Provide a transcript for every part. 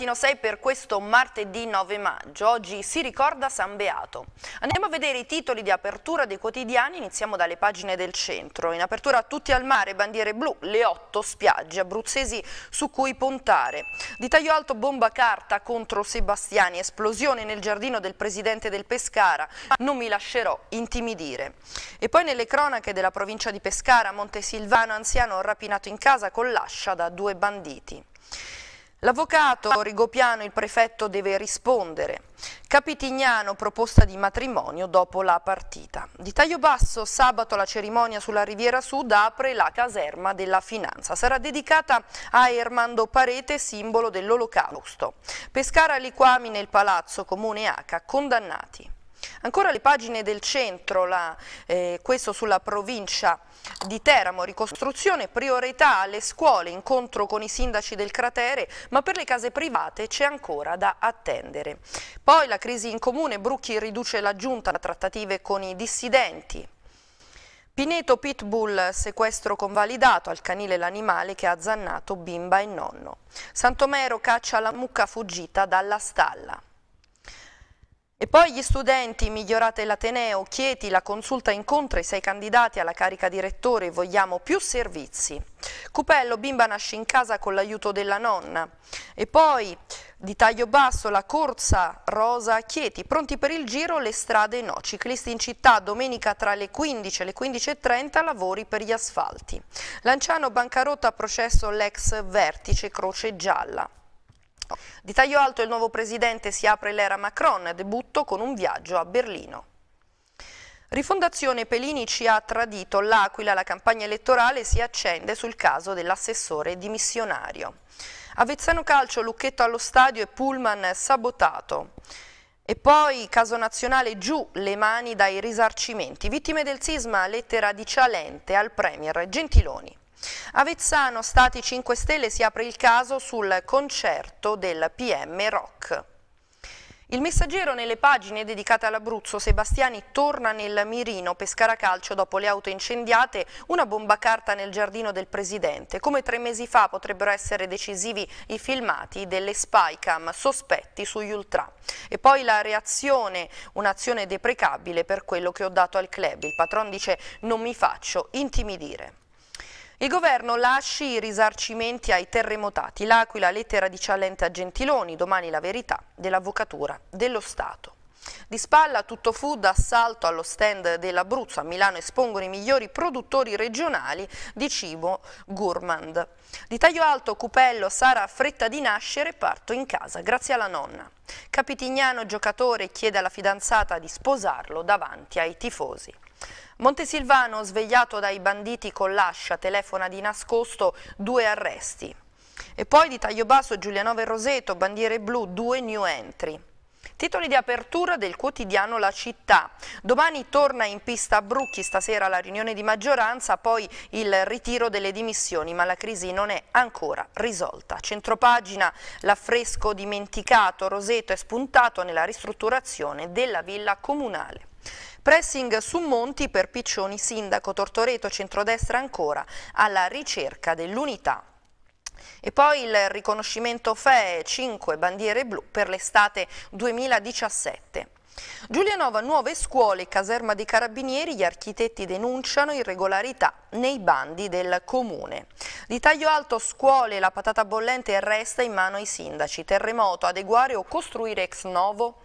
mattino 6 per questo martedì 9 maggio. Oggi si ricorda San Beato. Andiamo a vedere i titoli di apertura dei quotidiani, iniziamo dalle pagine del centro. In apertura tutti al mare, bandiere blu, le otto spiagge abruzzesi su cui puntare. Di taglio alto bomba carta contro Sebastiani, esplosione nel giardino del presidente del Pescara, non mi lascerò intimidire. E poi nelle cronache della provincia di Pescara, Montesilvano anziano rapinato in casa con l'ascia da due banditi. L'avvocato Rigopiano, il prefetto, deve rispondere. Capitignano, proposta di matrimonio dopo la partita. Di taglio basso, sabato la cerimonia sulla Riviera Sud apre la caserma della finanza. Sarà dedicata a Ermando Parete, simbolo dell'olocausto. Pescara Liquami nel palazzo comune H, condannati. Ancora le pagine del centro, la, eh, questo sulla provincia di Teramo, ricostruzione, priorità alle scuole, incontro con i sindaci del cratere, ma per le case private c'è ancora da attendere. Poi la crisi in comune, Brucchi riduce la giunta, trattative con i dissidenti. Pineto Pitbull, sequestro convalidato al canile l'animale che ha zannato bimba e nonno. Santomero caccia la mucca fuggita dalla stalla. E poi gli studenti, migliorate l'Ateneo, Chieti, la consulta incontra i sei candidati alla carica di rettore, vogliamo più servizi. Cupello, bimba nasce in casa con l'aiuto della nonna. E poi di taglio basso la corsa Rosa Chieti, pronti per il giro le strade no, ciclisti in città domenica tra le 15 e le 15.30 lavori per gli asfalti. Lanciano bancarotta processo l'ex vertice Croce Gialla. Di taglio alto il nuovo presidente si apre l'era Macron, debutto con un viaggio a Berlino. Rifondazione Pelini ci ha tradito l'Aquila, la campagna elettorale si accende sul caso dell'assessore dimissionario. Avezzano Calcio, Lucchetto allo stadio e Pullman sabotato. E poi, caso nazionale, giù le mani dai risarcimenti. Vittime del sisma, lettera di Cialente al Premier Gentiloni. Avezzano, Stati 5 Stelle, si apre il caso sul concerto del PM Rock. Il messaggero nelle pagine dedicate all'Abruzzo, Sebastiani torna nel mirino Pescara Calcio dopo le auto incendiate, una bomba carta nel giardino del Presidente. Come tre mesi fa potrebbero essere decisivi i filmati delle spycam sospetti sugli ultra. E poi la reazione, un'azione deprecabile per quello che ho dato al club. Il patron dice non mi faccio intimidire. Il governo lasci i risarcimenti ai terremotati. L'Aquila, lettera di Cialente a Gentiloni, domani la verità dell'avvocatura dello Stato. Di spalla tutto food, assalto allo stand dell'Abruzzo. A Milano espongono i migliori produttori regionali di cibo gourmand. Di taglio alto, Cupello, Sara fretta di nascere, parto in casa grazie alla nonna. Capitignano, giocatore, chiede alla fidanzata di sposarlo davanti ai tifosi. Montesilvano, svegliato dai banditi con l'ascia, telefona di nascosto due arresti. E poi di taglio basso Giulianove Roseto, bandiere blu, due new entry. Titoli di apertura del quotidiano La Città. Domani torna in pista a Brucchi, stasera la riunione di maggioranza, poi il ritiro delle dimissioni, ma la crisi non è ancora risolta. Centropagina, l'affresco dimenticato, Roseto è spuntato nella ristrutturazione della villa comunale. Pressing su Monti per Piccioni, sindaco Tortoreto, centrodestra ancora, alla ricerca dell'unità. E poi il riconoscimento FEE 5 bandiere blu per l'estate 2017. Giulianova, nuove scuole, caserma dei carabinieri, gli architetti denunciano irregolarità nei bandi del comune. Di taglio alto scuole, la patata bollente resta in mano ai sindaci. Terremoto, adeguare o costruire ex novo?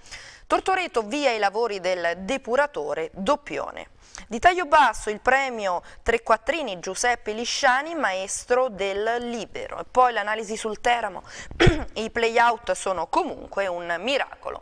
Tortoreto via i lavori del depuratore doppione. Di taglio basso il premio Trequattrini Giuseppe Lisciani, maestro del Libero. E poi l'analisi sul Teramo, i play-out sono comunque un miracolo.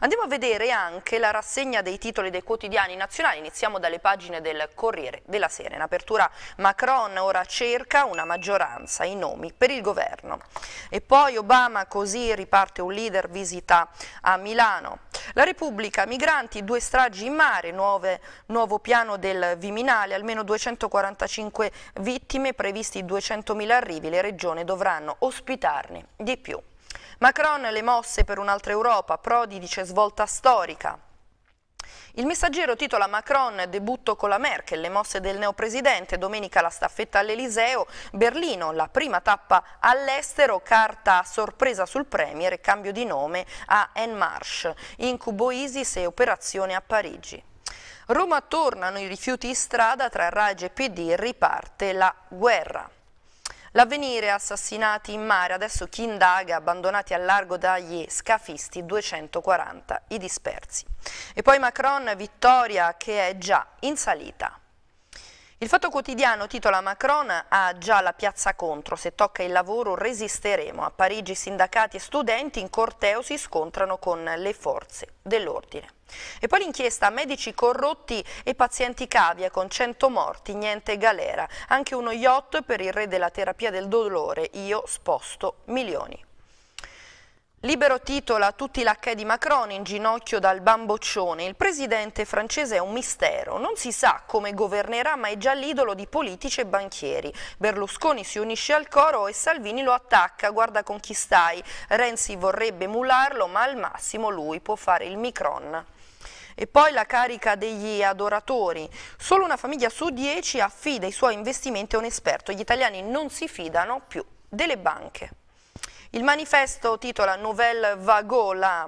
Andiamo a vedere anche la rassegna dei titoli dei quotidiani nazionali, iniziamo dalle pagine del Corriere della Sera. In apertura Macron ora cerca una maggioranza, i nomi per il governo. E poi Obama così riparte un leader visita a Milano. La Repubblica, migranti, due stragi in mare, nuove, nuovo piano del Viminale, almeno 245 vittime, previsti 200.000 arrivi, le regioni dovranno ospitarne di più. Macron le mosse per un'altra Europa, Prodi dice svolta storica. Il messaggero titola Macron debutto con la Merkel, le mosse del neopresidente, domenica la staffetta all'Eliseo, Berlino la prima tappa all'estero, carta sorpresa sul Premier, e cambio di nome a En Marche, incubo ISIS e operazione a Parigi. Roma tornano i rifiuti in strada, tra Rage e PD riparte la guerra. L'avvenire, assassinati in mare, adesso chi indaga, abbandonati al largo dagli scafisti, 240 i dispersi. E poi Macron, vittoria che è già in salita. Il Fatto Quotidiano titola Macron ha già la piazza contro, se tocca il lavoro resisteremo. A Parigi sindacati e studenti in corteo si scontrano con le forze dell'ordine. E poi l'inchiesta medici corrotti e pazienti cavia con 100 morti, niente galera. Anche uno yacht per il re della terapia del dolore, io sposto milioni. Libero titolo a tutti l'H di Macron in ginocchio dal bamboccione. Il presidente francese è un mistero. Non si sa come governerà, ma è già l'idolo di politici e banchieri. Berlusconi si unisce al coro e Salvini lo attacca. Guarda con chi stai. Renzi vorrebbe mularlo, ma al massimo lui può fare il micron e poi la carica degli adoratori. Solo una famiglia su dieci affida i suoi investimenti a un esperto. Gli italiani non si fidano più delle banche. Il manifesto titola Nouvelle Vago, la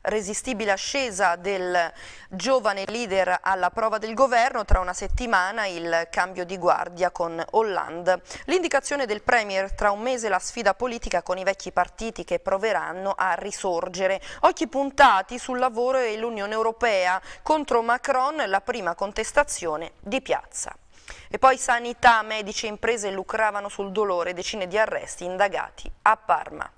resistibile ascesa del giovane leader alla prova del governo, tra una settimana il cambio di guardia con Hollande. L'indicazione del Premier tra un mese la sfida politica con i vecchi partiti che proveranno a risorgere. Occhi puntati sul lavoro e l'Unione Europea contro Macron, la prima contestazione di piazza. E poi sanità, medici e imprese lucravano sul dolore, decine di arresti indagati a Parma.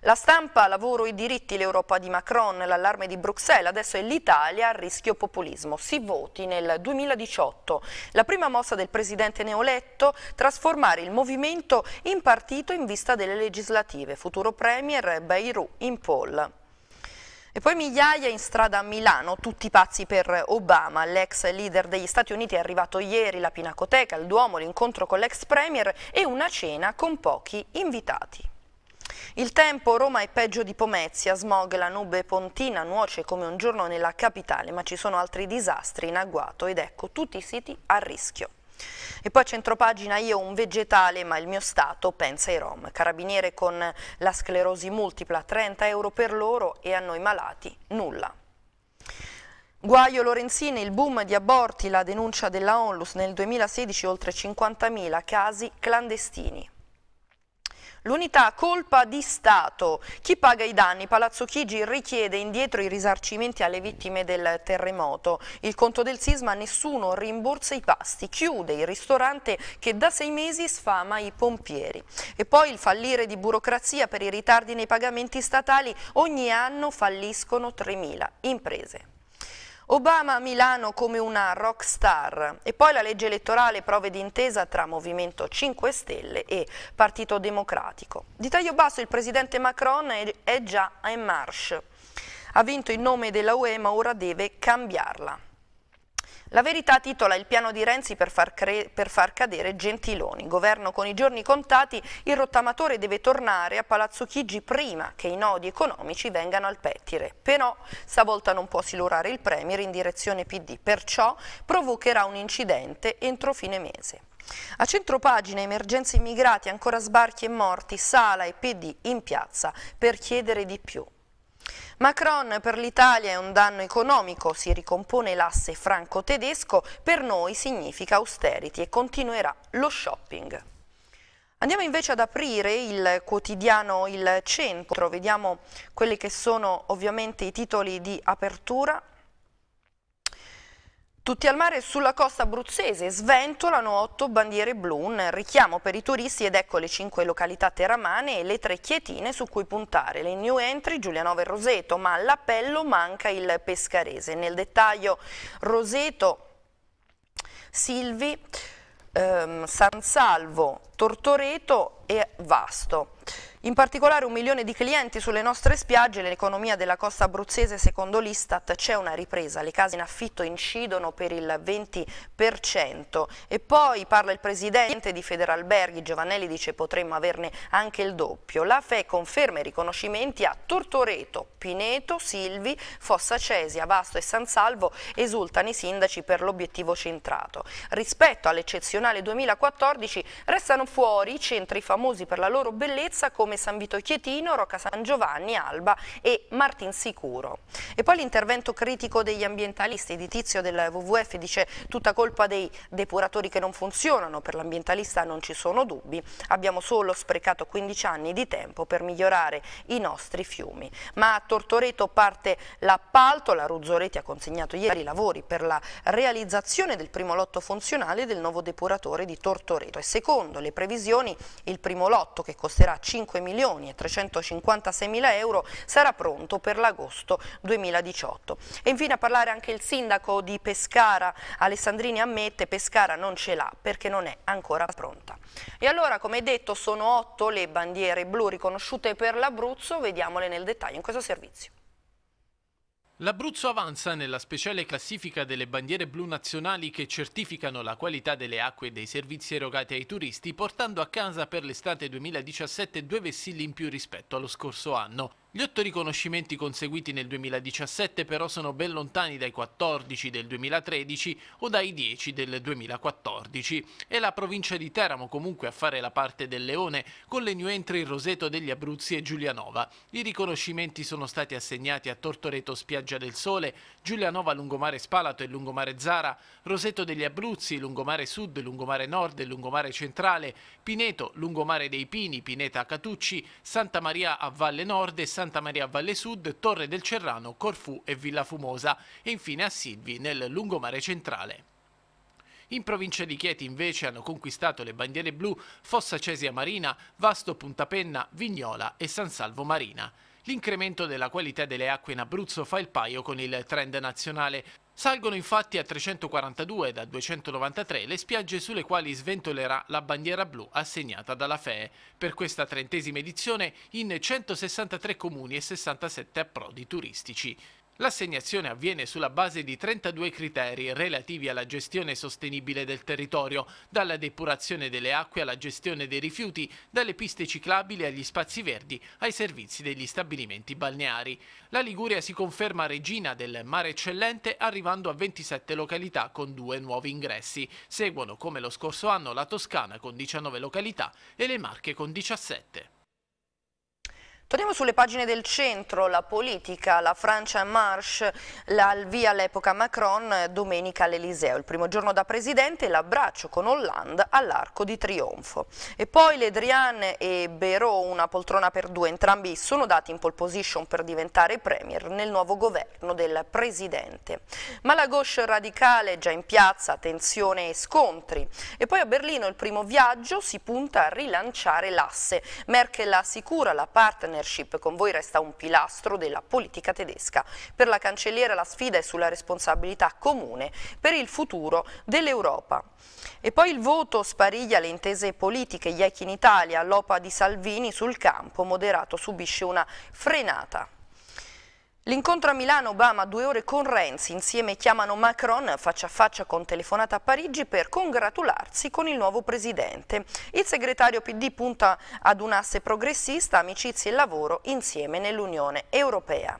La stampa, lavoro e diritti, l'Europa di Macron, l'allarme di Bruxelles, adesso è l'Italia a rischio populismo. Si voti nel 2018. La prima mossa del presidente neoletto, trasformare il movimento in partito in vista delle legislative. Futuro premier Bayrou in poll. E poi migliaia in strada a Milano, tutti pazzi per Obama. L'ex leader degli Stati Uniti è arrivato ieri, la Pinacoteca, il Duomo, l'incontro con l'ex premier e una cena con pochi invitati. Il tempo, Roma è peggio di Pomezia, smog, la nube pontina nuoce come un giorno nella capitale, ma ci sono altri disastri in agguato ed ecco tutti i siti a rischio. E poi a centropagina io un vegetale ma il mio Stato pensa ai Rom. Carabiniere con la sclerosi multipla, 30 euro per loro e a noi malati nulla. Guaio Lorenzini, il boom di aborti, la denuncia della Onlus nel 2016 oltre 50.000 casi clandestini. L'unità colpa di Stato. Chi paga i danni? Palazzo Chigi richiede indietro i risarcimenti alle vittime del terremoto. Il conto del sisma nessuno rimborsa i pasti. Chiude il ristorante che da sei mesi sfama i pompieri. E poi il fallire di burocrazia per i ritardi nei pagamenti statali. Ogni anno falliscono 3.000 imprese. Obama a Milano come una rockstar e poi la legge elettorale prove d'intesa tra Movimento 5 Stelle e Partito Democratico. Di taglio basso il presidente Macron è già en marche. Ha vinto in nome della UE ma ora deve cambiarla. La verità titola il piano di Renzi per far, per far, cadere Gentiloni. Governo con i giorni contati, il rottamatore deve tornare a Palazzo Chigi prima che i nodi economici vengano al pettine. Però stavolta non può silurare il Premier in direzione PD, perciò provocherà un incidente entro fine mese. A centropagina emergenze immigrati, ancora sbarchi e morti, Sala e PD in piazza per chiedere di più. Macron per l'Italia è un danno economico, si ricompone l'asse franco-tedesco, per noi significa austerity e continuerà lo shopping. Andiamo invece ad aprire il quotidiano Il Centro, vediamo quelli che sono ovviamente i titoli di apertura. Tutti al mare sulla costa abruzzese sventolano otto bandiere blu, un richiamo per i turisti ed ecco le cinque località teramane e le tre chietine su cui puntare, le new entry Giulianova e Roseto, ma all'appello manca il pescarese. Nel dettaglio Roseto, Silvi, ehm, San Salvo, Tortoreto e Vasto. In particolare un milione di clienti sulle nostre spiagge, l'economia della costa abruzzese secondo l'Istat c'è una ripresa, le case in affitto incidono per il 20% e poi parla il presidente di Federalberghi, Giovanelli dice potremmo averne anche il doppio. La FE conferma i riconoscimenti a Tortoreto, Pineto, Silvi, Fossa Cesia, Vasto e San Salvo esultano i sindaci per l'obiettivo centrato. Rispetto all'eccezionale 2014 restano fuori i centri famosi per la loro bellezza come come San Vito Chietino, Rocca San Giovanni, Alba e Martinsicuro. E poi l'intervento critico degli ambientalisti di Tizio del WWF dice tutta colpa dei depuratori che non funzionano, per l'ambientalista non ci sono dubbi, abbiamo solo sprecato 15 anni di tempo per migliorare i nostri fiumi. Ma a Tortoreto parte l'appalto, la Ruzzoretti ha consegnato ieri i lavori per la realizzazione del primo lotto funzionale del nuovo depuratore di Tortoreto e secondo le previsioni il primo lotto che costerà 5 5 milioni e 356 mila euro sarà pronto per l'agosto 2018. E infine a parlare anche il sindaco di Pescara, Alessandrini ammette Pescara non ce l'ha perché non è ancora pronta. E allora come detto sono otto le bandiere blu riconosciute per l'Abruzzo, vediamole nel dettaglio in questo servizio. L'Abruzzo avanza nella speciale classifica delle bandiere blu nazionali che certificano la qualità delle acque e dei servizi erogati ai turisti, portando a casa per l'estate 2017 due vessilli in più rispetto allo scorso anno. Gli otto riconoscimenti conseguiti nel 2017 però sono ben lontani dai 14 del 2013 o dai 10 del 2014. È la provincia di Teramo comunque a fare la parte del leone con le new entry Roseto degli Abruzzi e Giulianova. I riconoscimenti sono stati assegnati a Tortoreto Spiaggia del Sole, Giulianova Lungomare Spalato e Lungomare Zara, Roseto degli Abruzzi, Lungomare Sud, Lungomare Nord e Lungomare Centrale, Pineto, Lungomare dei Pini, Pineta Catucci, Santa Maria a Valle Nord e Santa Maria Valle Sud, Torre del Cerrano, Corfù e Villa Fumosa e infine a Silvi nel lungomare centrale. In provincia di Chieti invece hanno conquistato le bandiere blu Fossa Cesia Marina, Vasto Puntapenna, Vignola e San Salvo Marina. L'incremento della qualità delle acque in Abruzzo fa il paio con il trend nazionale, Salgono infatti a 342 da 293 le spiagge sulle quali sventolerà la bandiera blu assegnata dalla FEE per questa trentesima edizione in 163 comuni e 67 approdi turistici. L'assegnazione avviene sulla base di 32 criteri relativi alla gestione sostenibile del territorio, dalla depurazione delle acque alla gestione dei rifiuti, dalle piste ciclabili agli spazi verdi ai servizi degli stabilimenti balneari. La Liguria si conferma regina del mare eccellente arrivando a 27 località con due nuovi ingressi. Seguono come lo scorso anno la Toscana con 19 località e le Marche con 17. Torniamo sulle pagine del centro, la politica, la Francia en marche, la, via all'epoca Macron, domenica all'Eliseo. Il primo giorno da presidente, l'abbraccio con Hollande all'arco di trionfo. E poi le Ledrian e Béraud, una poltrona per due, entrambi sono dati in pole position per diventare premier nel nuovo governo del presidente. Ma la gauche radicale già in piazza, tensione e scontri. E poi a Berlino il primo viaggio si punta a rilanciare l'asse. Merkel assicura la partner partnership con voi resta un pilastro della politica tedesca. Per la cancelliera la sfida è sulla responsabilità comune per il futuro dell'Europa. E poi il voto spariglia le intese politiche, gli IEC in Italia, l'OPA di Salvini sul campo moderato subisce una frenata. L'incontro a Milano Obama due ore con Renzi, insieme chiamano Macron faccia a faccia con telefonata a Parigi per congratularsi con il nuovo presidente. Il segretario PD punta ad un asse progressista, amicizia e lavoro insieme nell'Unione Europea.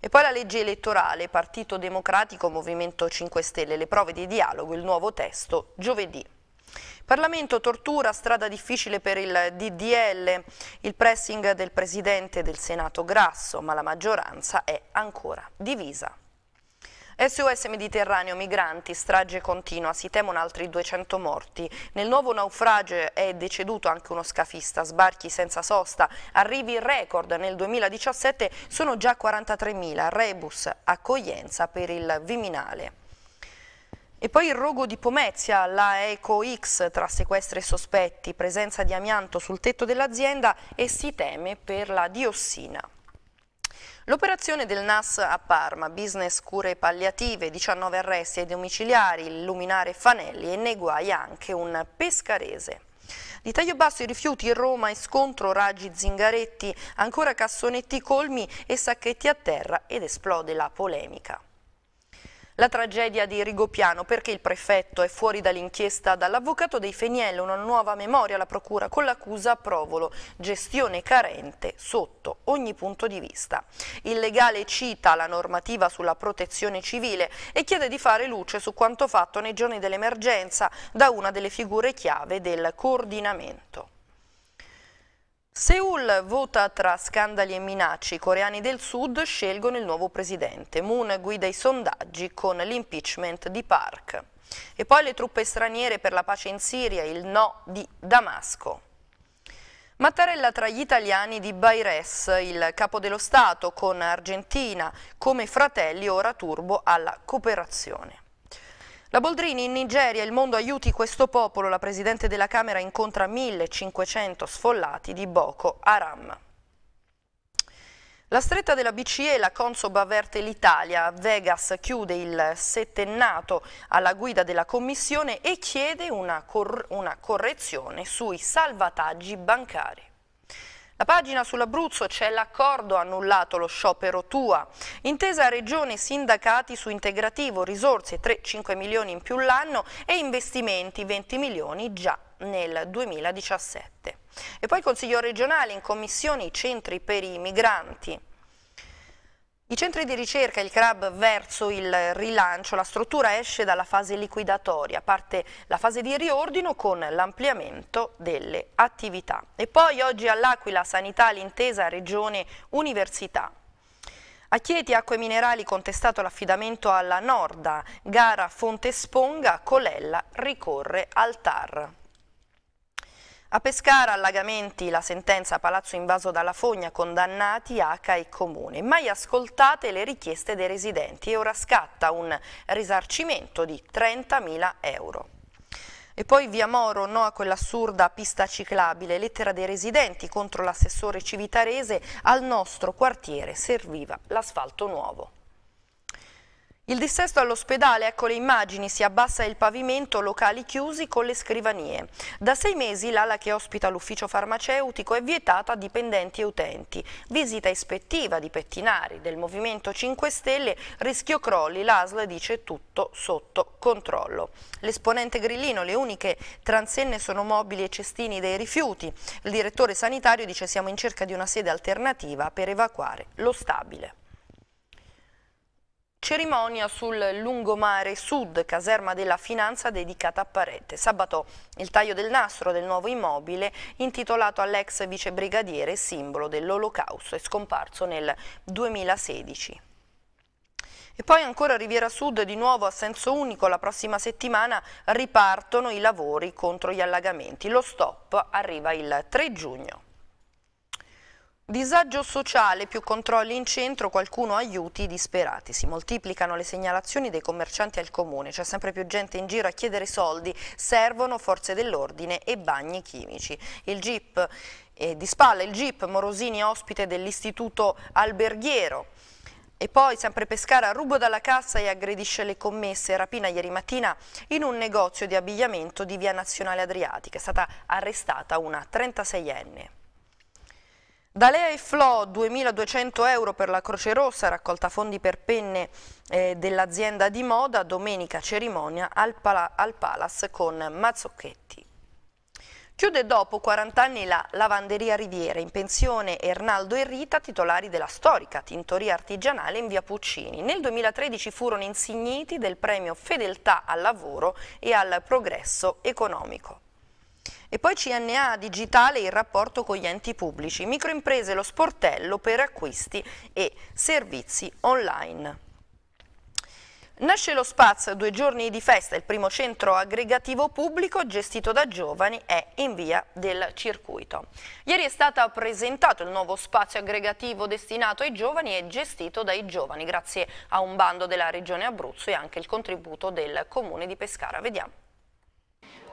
E poi la legge elettorale, Partito Democratico, Movimento 5 Stelle, le prove di dialogo, il nuovo testo, giovedì. Parlamento tortura, strada difficile per il DDL, il pressing del Presidente del Senato Grasso, ma la maggioranza è ancora divisa. SOS Mediterraneo, migranti, strage continua, si temono altri 200 morti. Nel nuovo naufragio è deceduto anche uno scafista, sbarchi senza sosta, arrivi record nel 2017 sono già 43.000, rebus, accoglienza per il Viminale. E poi il rogo di Pomezia, la Eco X tra sequestri e sospetti, presenza di amianto sul tetto dell'azienda e si teme per la diossina. L'operazione del NAS a Parma, business cure palliative, 19 arresti ai domiciliari, il luminare Fanelli e nei guai anche un pescarese. Di taglio basso i rifiuti, in Roma e scontro, raggi Zingaretti, ancora cassonetti colmi e sacchetti a terra ed esplode la polemica. La tragedia di Rigopiano, perché il prefetto è fuori dall'inchiesta dall'avvocato dei Feniello, una nuova memoria alla procura con l'accusa a Provolo, gestione carente sotto ogni punto di vista. Il legale cita la normativa sulla protezione civile e chiede di fare luce su quanto fatto nei giorni dell'emergenza da una delle figure chiave del coordinamento. Seul vota tra scandali e minacce, i coreani del sud scelgono il nuovo presidente. Moon guida i sondaggi con l'impeachment di Park. E poi le truppe straniere per la pace in Siria, il no di Damasco. Mattarella tra gli italiani di Bayres, il capo dello Stato con Argentina, come fratelli ora turbo alla cooperazione. La Boldrini in Nigeria, il mondo aiuti questo popolo, la Presidente della Camera incontra 1500 sfollati di Boko Haram. La stretta della BCE, la Consob avverte l'Italia, Vegas chiude il settennato alla guida della Commissione e chiede una, cor una correzione sui salvataggi bancari. La pagina sull'Abruzzo c'è l'accordo annullato lo sciopero Tua. Intesa Regione Sindacati su integrativo, risorse 3-5 milioni in più l'anno e investimenti 20 milioni già nel 2017. E poi Consiglio regionale in commissione i centri per i migranti. I centri di ricerca e il CRAB verso il rilancio, la struttura esce dalla fase liquidatoria, parte la fase di riordino con l'ampliamento delle attività. E poi oggi all'Aquila Sanità l'intesa Regione Università. A Chieti Acque Minerali contestato l'affidamento alla Norda, gara Fonte Sponga, Colella ricorre al TAR. A Pescara, allagamenti, la sentenza Palazzo invaso dalla fogna, condannati ACA e Comune. Mai ascoltate le richieste dei residenti e ora scatta un risarcimento di 30.000 euro. E poi via Moro, no a quell'assurda pista ciclabile, lettera dei residenti contro l'assessore civitarese, al nostro quartiere serviva l'asfalto nuovo. Il dissesto all'ospedale, ecco le immagini, si abbassa il pavimento, locali chiusi con le scrivanie. Da sei mesi l'ala che ospita l'ufficio farmaceutico è vietata a dipendenti e utenti. Visita ispettiva di pettinari del Movimento 5 Stelle, rischio crolli, l'ASL dice tutto sotto controllo. L'esponente grillino, le uniche transenne sono mobili e cestini dei rifiuti. Il direttore sanitario dice siamo in cerca di una sede alternativa per evacuare lo stabile. Cerimonia sul lungomare sud, caserma della finanza dedicata a Parete. Sabato il taglio del nastro del nuovo immobile intitolato all'ex vicebrigadiere simbolo dell'olocausto e scomparso nel 2016. E poi ancora Riviera Sud di nuovo a senso unico, la prossima settimana ripartono i lavori contro gli allagamenti. Lo stop arriva il 3 giugno. Disagio sociale, più controlli in centro, qualcuno aiuti i disperati. Si moltiplicano le segnalazioni dei commercianti al comune, c'è sempre più gente in giro a chiedere soldi, servono forze dell'ordine e bagni chimici. Il GIP, eh, di spalla il GIP Morosini ospite dell'istituto alberghiero. E poi sempre Pescara, ruba dalla cassa e aggredisce le commesse. Rapina ieri mattina in un negozio di abbigliamento di via Nazionale Adriatica. È stata arrestata una 36enne. D'Alea e Flo, 2.200 euro per la Croce Rossa, raccolta fondi per penne eh, dell'azienda di moda, domenica cerimonia al, Pala al Palace con Mazzocchetti. Chiude dopo 40 anni la lavanderia Riviera, in pensione Ernaldo e Rita, titolari della storica tintoria artigianale in via Puccini. Nel 2013 furono insigniti del premio Fedeltà al lavoro e al progresso economico. E poi CNA digitale il rapporto con gli enti pubblici, microimprese lo sportello per acquisti e servizi online. Nasce lo Spaz, due giorni di festa, il primo centro aggregativo pubblico gestito da giovani è in via del circuito. Ieri è stato presentato il nuovo spazio aggregativo destinato ai giovani e gestito dai giovani grazie a un bando della Regione Abruzzo e anche il contributo del Comune di Pescara. Vediamo.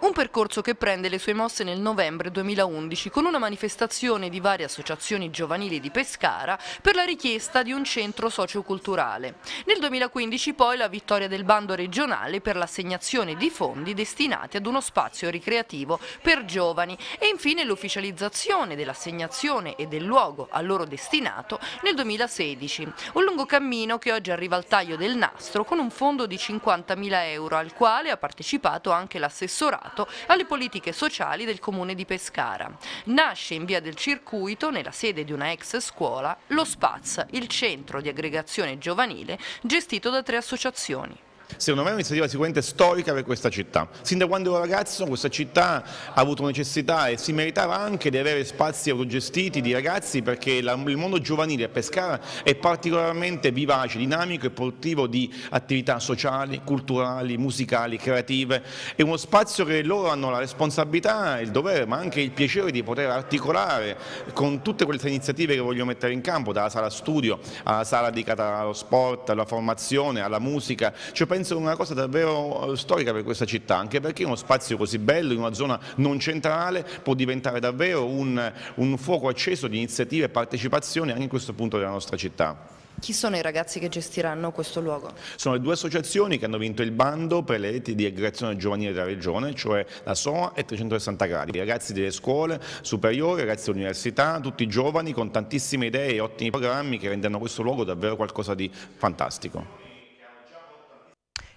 Un percorso che prende le sue mosse nel novembre 2011 con una manifestazione di varie associazioni giovanili di Pescara per la richiesta di un centro socioculturale. Nel 2015 poi la vittoria del bando regionale per l'assegnazione di fondi destinati ad uno spazio ricreativo per giovani e infine l'ufficializzazione dell'assegnazione e del luogo a loro destinato nel 2016. Un lungo cammino che oggi arriva al taglio del nastro con un fondo di 50.000 euro al quale ha partecipato anche l'assessorato dedicato alle politiche sociali del comune di Pescara. Nasce in via del circuito, nella sede di una ex scuola, lo Spaz, il centro di aggregazione giovanile gestito da tre associazioni secondo me è un'iniziativa sicuramente storica per questa città. Sin da quando ero ragazzo questa città ha avuto necessità e si meritava anche di avere spazi autogestiti di ragazzi perché la, il mondo giovanile a Pescara è particolarmente vivace, dinamico e produttivo di attività sociali, culturali, musicali, creative. È uno spazio che loro hanno la responsabilità, il dovere ma anche il piacere di poter articolare con tutte queste iniziative che voglio mettere in campo, dalla sala studio alla sala dedicata allo sport, alla formazione, alla musica. Cioè, penso una cosa davvero eh, storica per questa città, anche perché uno spazio così bello, in una zona non centrale, può diventare davvero un, un fuoco acceso di iniziative e partecipazioni anche in questo punto della nostra città. Chi sono i ragazzi che gestiranno questo luogo? Sono le due associazioni che hanno vinto il bando per le reti di aggregazione giovanile della regione, cioè la SOA e 360 gradi. I ragazzi delle scuole superiori, ragazzi dell'università, tutti giovani con tantissime idee e ottimi programmi che renderanno questo luogo davvero qualcosa di fantastico.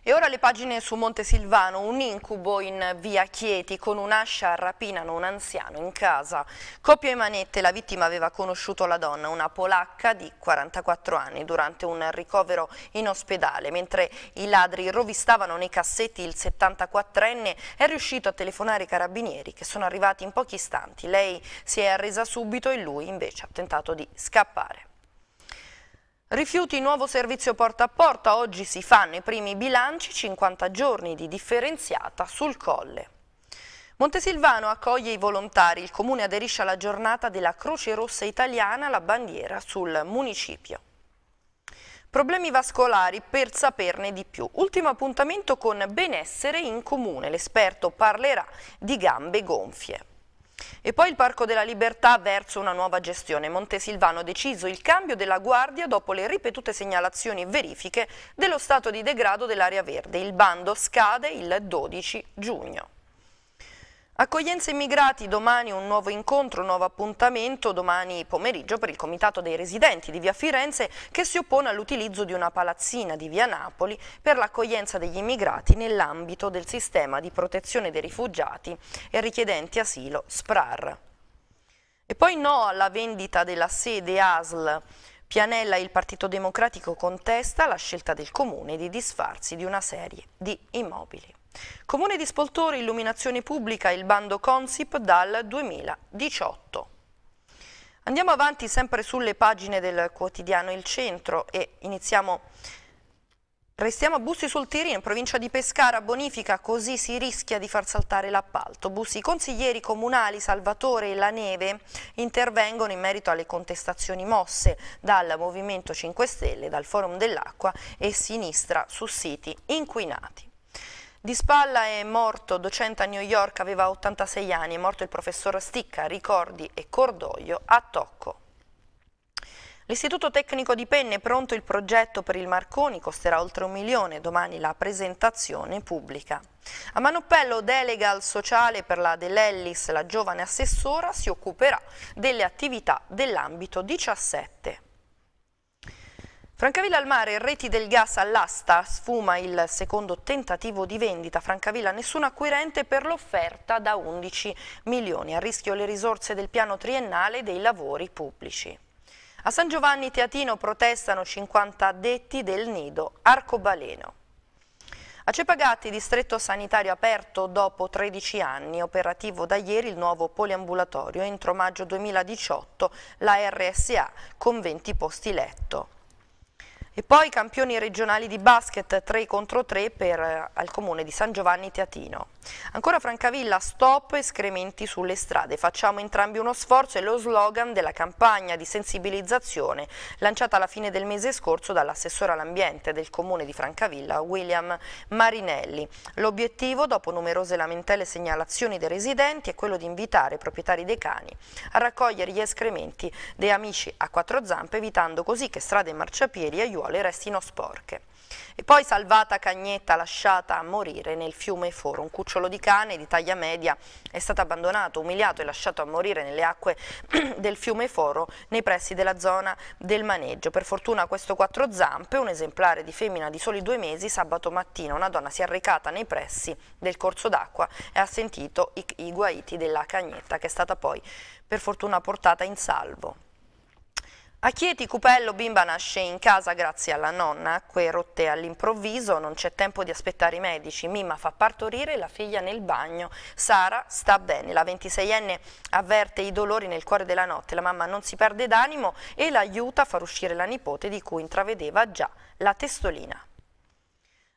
E ora le pagine su Monte Silvano, un incubo in via Chieti, con un'ascia rapinano un anziano in casa. Coppia e manette, la vittima aveva conosciuto la donna, una polacca di 44 anni, durante un ricovero in ospedale. Mentre i ladri rovistavano nei cassetti il 74enne, è riuscito a telefonare i carabinieri che sono arrivati in pochi istanti. Lei si è arresa subito e lui invece ha tentato di scappare. Rifiuti nuovo servizio porta a porta, oggi si fanno i primi bilanci, 50 giorni di differenziata sul colle. Montesilvano accoglie i volontari, il comune aderisce alla giornata della Croce Rossa Italiana, la bandiera sul municipio. Problemi vascolari per saperne di più. Ultimo appuntamento con Benessere in Comune. L'esperto parlerà di gambe gonfie. E poi il Parco della Libertà verso una nuova gestione. Montesilvano ha deciso il cambio della guardia dopo le ripetute segnalazioni e verifiche dello stato di degrado dell'area verde. Il bando scade il 12 giugno. Accoglienza immigrati, domani un nuovo incontro, un nuovo appuntamento, domani pomeriggio per il Comitato dei Residenti di Via Firenze che si oppone all'utilizzo di una palazzina di Via Napoli per l'accoglienza degli immigrati nell'ambito del sistema di protezione dei rifugiati e richiedenti asilo SPRAR. E poi no alla vendita della sede ASL. Pianella il Partito Democratico contesta la scelta del Comune di disfarsi di una serie di immobili. Comune di Spoltori, illuminazione pubblica, il bando Consip dal 2018. Andiamo avanti sempre sulle pagine del quotidiano Il Centro e iniziamo Restiamo a Bussi sul Tirino, in provincia di Pescara, bonifica, così si rischia di far saltare l'appalto. Bussi, i consiglieri comunali Salvatore e La Neve intervengono in merito alle contestazioni mosse dal Movimento 5 Stelle, dal Forum dell'Acqua e Sinistra su siti inquinati. Di Spalla è morto, docente a New York, aveva 86 anni, è morto il professor Sticca, ricordi e cordoglio a Tocco. L'Istituto Tecnico di Penne è pronto il progetto per il Marconi, costerà oltre un milione, domani la presentazione pubblica. A Manuppello delega al sociale per la dell'Ellis, la giovane assessora si occuperà delle attività dell'ambito 17. Francavilla al mare, reti del gas all'asta, sfuma il secondo tentativo di vendita. Francavilla nessun acquirente per l'offerta da 11 milioni. A rischio le risorse del piano triennale dei lavori pubblici. A San Giovanni Teatino protestano 50 addetti del nido Arcobaleno. A Cepagatti, distretto sanitario aperto dopo 13 anni, operativo da ieri il nuovo poliambulatorio. Entro maggio 2018 la RSA con 20 posti letto. E poi campioni regionali di basket 3 contro 3 per, eh, al comune di San Giovanni Teatino. Ancora Francavilla, stop escrementi sulle strade. Facciamo entrambi uno sforzo è lo slogan della campagna di sensibilizzazione lanciata alla fine del mese scorso dall'assessore all'ambiente del comune di Francavilla, William Marinelli. L'obiettivo, dopo numerose lamentele e segnalazioni dei residenti, è quello di invitare i proprietari dei cani a raccogliere gli escrementi dei amici a quattro zampe, evitando così che strade e marciapiedi aiutino lenzuole restino sporche. E poi salvata Cagnetta lasciata a morire nel fiume Foro, un cucciolo di cane di taglia media è stato abbandonato, umiliato e lasciato a morire nelle acque del fiume Foro nei pressi della zona del maneggio. Per fortuna questo quattro zampe, un esemplare di femmina di soli due mesi, sabato mattina una donna si è recata nei pressi del corso d'acqua e ha sentito i, i guaiti della Cagnetta che è stata poi per fortuna portata in salvo. A Chieti Cupello bimba nasce in casa grazie alla nonna, acque rotte all'improvviso, non c'è tempo di aspettare i medici, Mimma fa partorire la figlia nel bagno, Sara sta bene, la 26enne avverte i dolori nel cuore della notte, la mamma non si perde d'animo e l'aiuta a far uscire la nipote di cui intravedeva già la testolina.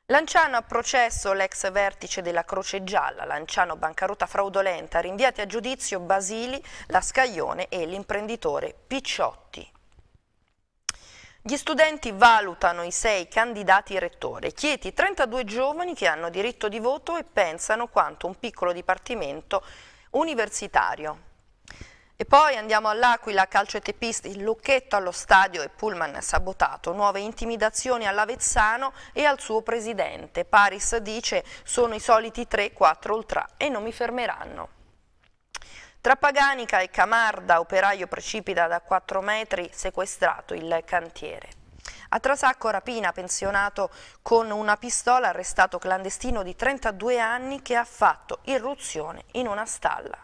Lanciano a processo l'ex vertice della Croce Gialla, Lanciano bancarotta fraudolenta, rinviati a giudizio Basili, Lascaglione e l'imprenditore Picciotti. Gli studenti valutano i sei candidati rettore, chieti 32 giovani che hanno diritto di voto e pensano quanto un piccolo dipartimento universitario. E poi andiamo all'Aquila, calcio e tepisti, il lucchetto allo stadio e Pullman sabotato, nuove intimidazioni all'Avezzano e al suo presidente. Paris dice sono i soliti 3-4 ultra e non mi fermeranno. Tra Paganica e Camarda, operaio precipita da 4 metri, sequestrato il cantiere. A Trasacco rapina pensionato con una pistola arrestato clandestino di 32 anni che ha fatto irruzione in una stalla.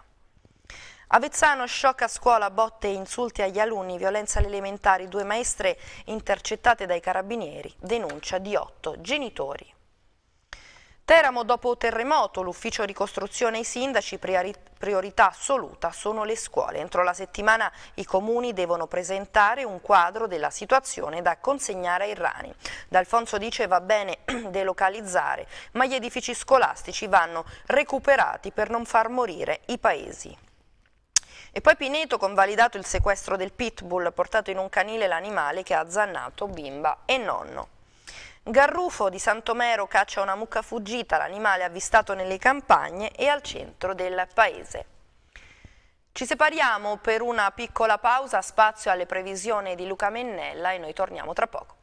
Avezzano sciocca scuola, botte e insulti agli alunni, violenza alle elementari, due maestre intercettate dai carabinieri, denuncia di otto genitori. Teramo dopo terremoto, l'ufficio ricostruzione e i sindaci priorità assoluta sono le scuole. Entro la settimana i comuni devono presentare un quadro della situazione da consegnare ai rani. D'Alfonso dice va bene delocalizzare, ma gli edifici scolastici vanno recuperati per non far morire i paesi. E poi Pineto convalidato il sequestro del pitbull, portato in un canile l'animale che ha zannato bimba e nonno. Garrufo di Santomero caccia una mucca fuggita, l'animale avvistato nelle campagne e al centro del paese. Ci separiamo per una piccola pausa, spazio alle previsioni di Luca Mennella e noi torniamo tra poco.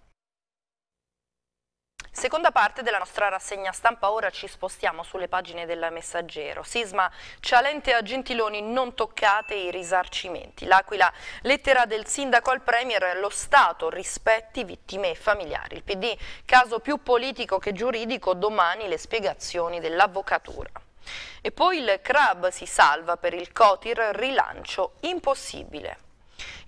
Seconda parte della nostra rassegna stampa, ora ci spostiamo sulle pagine del messaggero. Sisma Cialente a Gentiloni, non toccate i risarcimenti. L'Aquila, lettera del sindaco al Premier, lo Stato rispetti vittime e familiari. Il PD, caso più politico che giuridico, domani le spiegazioni dell'avvocatura. E poi il Crab si salva per il Cotir, rilancio impossibile.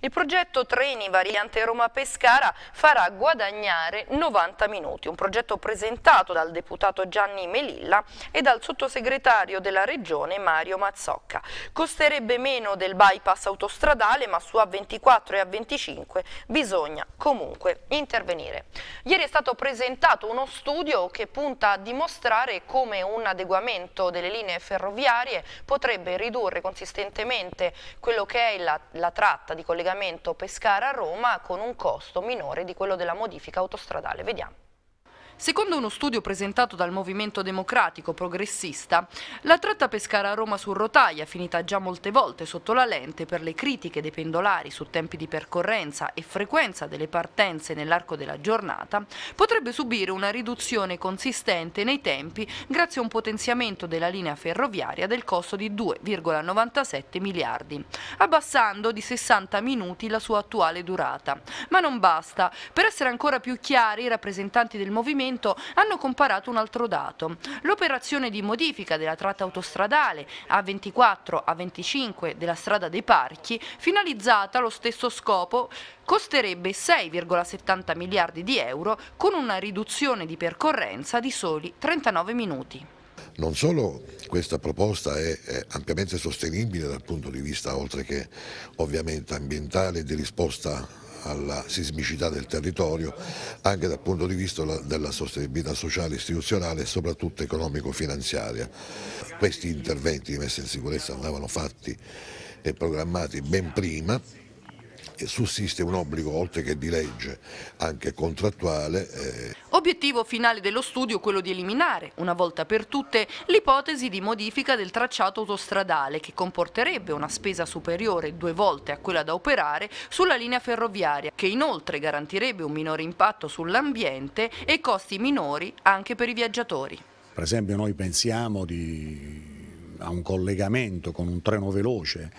Il progetto Treni Variante Roma-Pescara farà guadagnare 90 minuti, un progetto presentato dal deputato Gianni Melilla e dal sottosegretario della Regione Mario Mazzocca. Costerebbe meno del bypass autostradale, ma su A24 e A25 bisogna comunque intervenire. Ieri è stato presentato uno studio che punta a dimostrare come un adeguamento delle linee ferroviarie potrebbe ridurre consistentemente quello che è la, la tratta di collegamento collegamento Pescara-Roma con un costo minore di quello della modifica autostradale. Vediamo. Secondo uno studio presentato dal Movimento Democratico Progressista, la tratta Pescara-Roma su rotaia, finita già molte volte sotto la lente per le critiche dei pendolari su tempi di percorrenza e frequenza delle partenze nell'arco della giornata, potrebbe subire una riduzione consistente nei tempi grazie a un potenziamento della linea ferroviaria del costo di 2,97 miliardi, abbassando di 60 minuti la sua attuale durata. Ma non basta. Per essere ancora più chiari, i rappresentanti del Movimento Parlamento hanno comparato un altro dato. L'operazione di modifica della tratta autostradale A24 a 25 della strada dei parchi, finalizzata allo stesso scopo, costerebbe 6,70 miliardi di euro con una riduzione di percorrenza di soli 39 minuti. Non solo questa proposta è, ampiamente sostenibile dal punto di vista oltre che ovviamente ambientale di risposta alla sismicità del territorio anche dal punto di vista della sostenibilità sociale, istituzionale e soprattutto economico-finanziaria. Questi interventi di messa in sicurezza andavano fatti e programmati ben prima sussiste un obbligo, oltre che di legge, anche contrattuale. Eh, Obiettivo finale dello studio è quello di eliminare, una volta per tutte, l'ipotesi di modifica del tracciato autostradale che comporterebbe una spesa superiore due volte a quella da operare sulla linea ferroviaria, che inoltre garantirebbe un minore impatto sull'ambiente e costi minori anche per i viaggiatori. Per esempio noi pensiamo di... a un collegamento con un treno veloce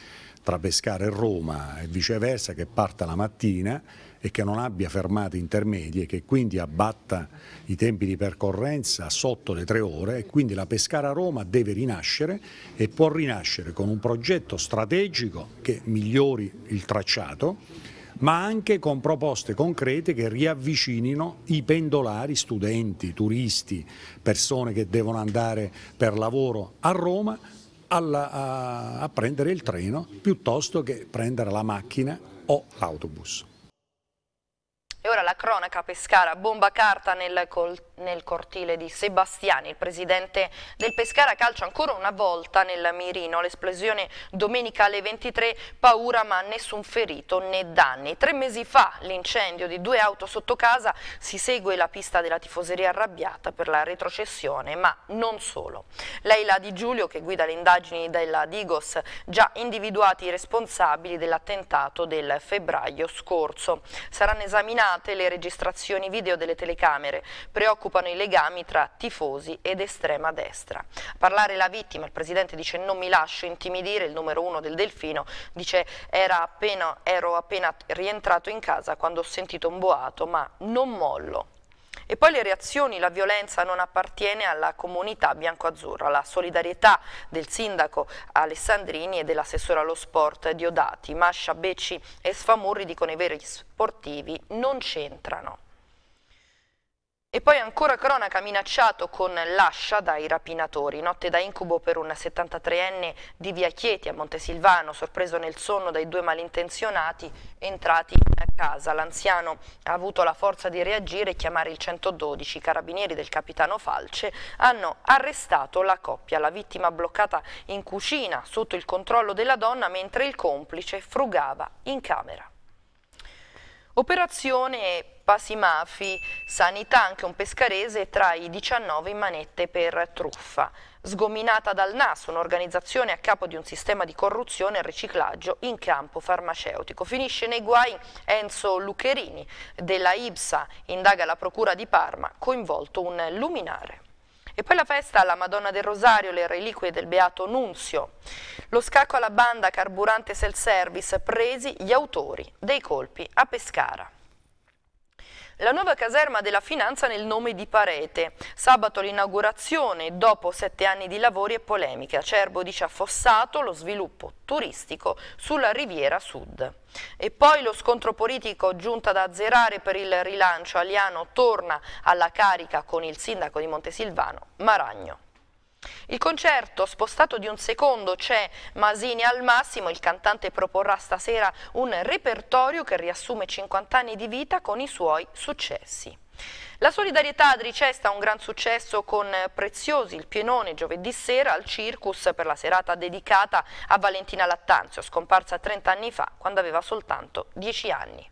tra Pescara e Roma e viceversa che parta la mattina e che non abbia fermate intermedie, che quindi abbatta i tempi di percorrenza sotto le tre ore e quindi la Pescara-Roma deve rinascere e può rinascere con un progetto strategico che migliori il tracciato, ma anche con proposte concrete che riavvicinino i pendolari, studenti, turisti, persone che devono andare per lavoro a Roma alla, a, a prendere il treno piuttosto che prendere la macchina o l'autobus. E ora la cronaca Pescara, bomba carta nel, col, nel, cortile di Sebastiani, il presidente del Pescara calcia ancora una volta nel mirino, l'esplosione domenica alle 23, paura ma nessun ferito né danni. Tre mesi fa l'incendio di due auto sotto casa si segue la pista della tifoseria arrabbiata per la retrocessione, ma non solo. Leila Di Giulio che guida le indagini della Digos, già individuati i responsabili dell'attentato del febbraio scorso. Saranno esaminati giornate le registrazioni video delle telecamere preoccupano i legami tra tifosi ed estrema destra. A parlare la vittima, il presidente dice non mi lascio intimidire, il numero uno del Delfino dice appena, ero appena rientrato in casa quando ho sentito un boato ma non mollo. E poi le reazioni, la violenza non appartiene alla comunità bianco-azzurra, la solidarietà del sindaco Alessandrini e dell'assessore allo sport Diodati, Mascia, Becci e Sfamurri dicono i veri sportivi non c'entrano. E poi ancora cronaca minacciato con l'ascia dai rapinatori. Notte da incubo per un 73enne di Via Chieti a Montesilvano, sorpreso nel sonno dai due malintenzionati entrati in casa. L'anziano ha avuto la forza di reagire e chiamare il 112. I carabinieri del capitano Falce hanno arrestato la coppia, la vittima bloccata in cucina sotto il controllo della donna mentre il complice frugava in camera. Operazione Pasimafi sanità anche un pescarese tra i 19 in manette per truffa. Sgominata dal NAS, un'organizzazione a capo di un sistema di corruzione e riciclaggio in campo farmaceutico. Finisce nei guai Enzo Lucherini della IBSA, indaga la procura di Parma, coinvolto un luminare. E poi la festa alla Madonna del Rosario, le reliquie del Beato Nunzio. Lo scacco alla banda carburante self service presi gli autori dei colpi a Pescara. La nuova caserma della finanza nel nome di Parete. Sabato l'inaugurazione dopo sette anni di lavori e polemiche. Acerbo dice affossato lo sviluppo turistico sulla Riviera Sud. E poi lo scontro politico giunta da azzerare per il rilancio. Aliano torna alla carica con il sindaco di Montesilvano, Maragno. Il concerto, spostato di un secondo, c'è Masini al massimo, il cantante proporrà stasera un repertorio che riassume 50 anni di vita con i suoi successi. La solidarietà adricesta ha un gran successo con Preziosi, il pienone, giovedì sera al Circus per la serata dedicata a Valentina Lattanzio, scomparsa 30 anni fa quando aveva soltanto 10 anni.